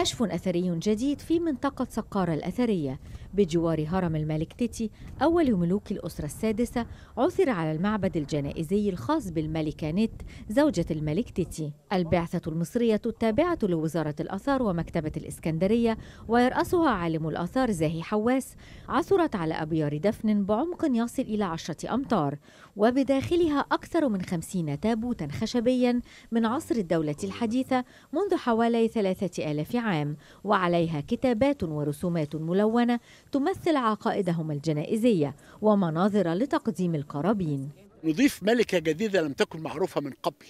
كشف أثري جديد في منطقة سقارة الأثرية بجوار هرم الملك تيتي أول ملوك الأسرة السادسة عثر على المعبد الجنائزي الخاص بالملكة نت زوجة الملك تيتي البعثة المصرية التابعة لوزارة الآثار ومكتبة الإسكندرية ويرأسها عالم الآثار زاهي حواس عثرت على أبيار دفن بعمق يصل إلى عشرة أمتار وبداخلها أكثر من خمسين تابوتا خشبيا من عصر الدولة الحديثة منذ حوالي ثلاثة آلاف عام وعليها كتابات ورسومات ملونة تمثل عقائدهم الجنائزية ومناظر لتقديم القرابين نضيف ملكة جديدة لم تكن معروفة من قبل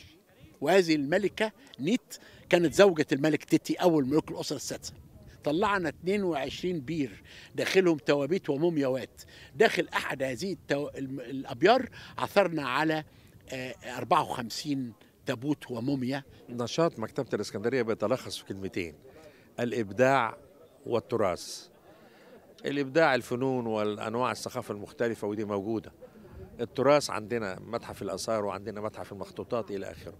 وهذه الملكة نيت كانت زوجة الملك تيتي أول ملوك الأسرة السادسة طلعنا 22 بير داخلهم توابيت ومومياوات داخل أحد هذه التو... الأبيار عثرنا على 54 آه، تابوت وموميا نشاط مكتبة الإسكندرية بيتلخص في كلمتين الإبداع والتراث الابداع الفنون والانواع الثقافه المختلفه ودي موجوده التراث عندنا متحف الاثار وعندنا متحف المخطوطات الى اخره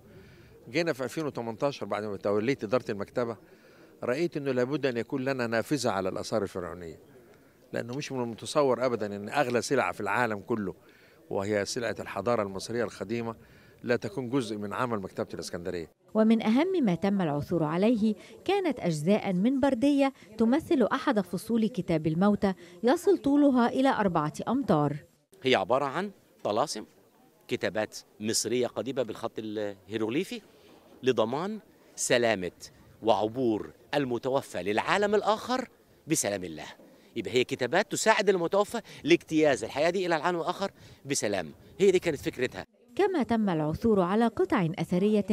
جينا في 2018 بعد ما توليت اداره المكتبه رايت انه لابد ان يكون لنا نافذه على الاثار الفرعونيه لانه مش من المتصور ابدا ان اغلى سلعه في العالم كله وهي سلعه الحضاره المصريه القديمه لا تكون جزء من عمل مكتبة الإسكندرية ومن أهم ما تم العثور عليه كانت أجزاء من بردية تمثل أحد فصول كتاب الموتى يصل طولها إلى أربعة أمتار هي عبارة عن طلاسم كتابات مصرية قديمة بالخط الهيروغليفي لضمان سلامة وعبور المتوفى للعالم الآخر بسلام الله يبقى هي كتابات تساعد المتوفى لاجتياز الحياة دي إلى العالم الآخر بسلام هي دي كانت فكرتها كما تم العثور على قطع أثرية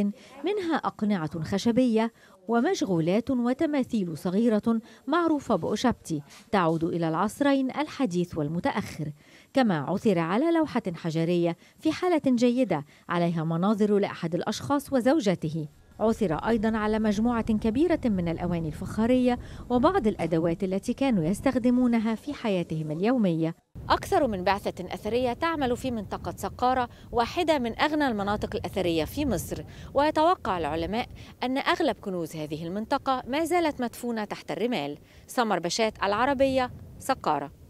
منها أقنعة خشبية ومشغولات وتماثيل صغيرة معروفة بأوشابتي تعود إلى العصرين الحديث والمتأخر كما عثر على لوحة حجرية في حالة جيدة عليها مناظر لأحد الأشخاص وزوجته عثر أيضا على مجموعة كبيرة من الأواني الفخارية وبعض الأدوات التي كانوا يستخدمونها في حياتهم اليومية أكثر من بعثة أثرية تعمل في منطقة سقارة واحدة من أغنى المناطق الأثرية في مصر ويتوقع العلماء أن أغلب كنوز هذه المنطقة ما زالت مدفونة تحت الرمال سمر بشات العربية سقارة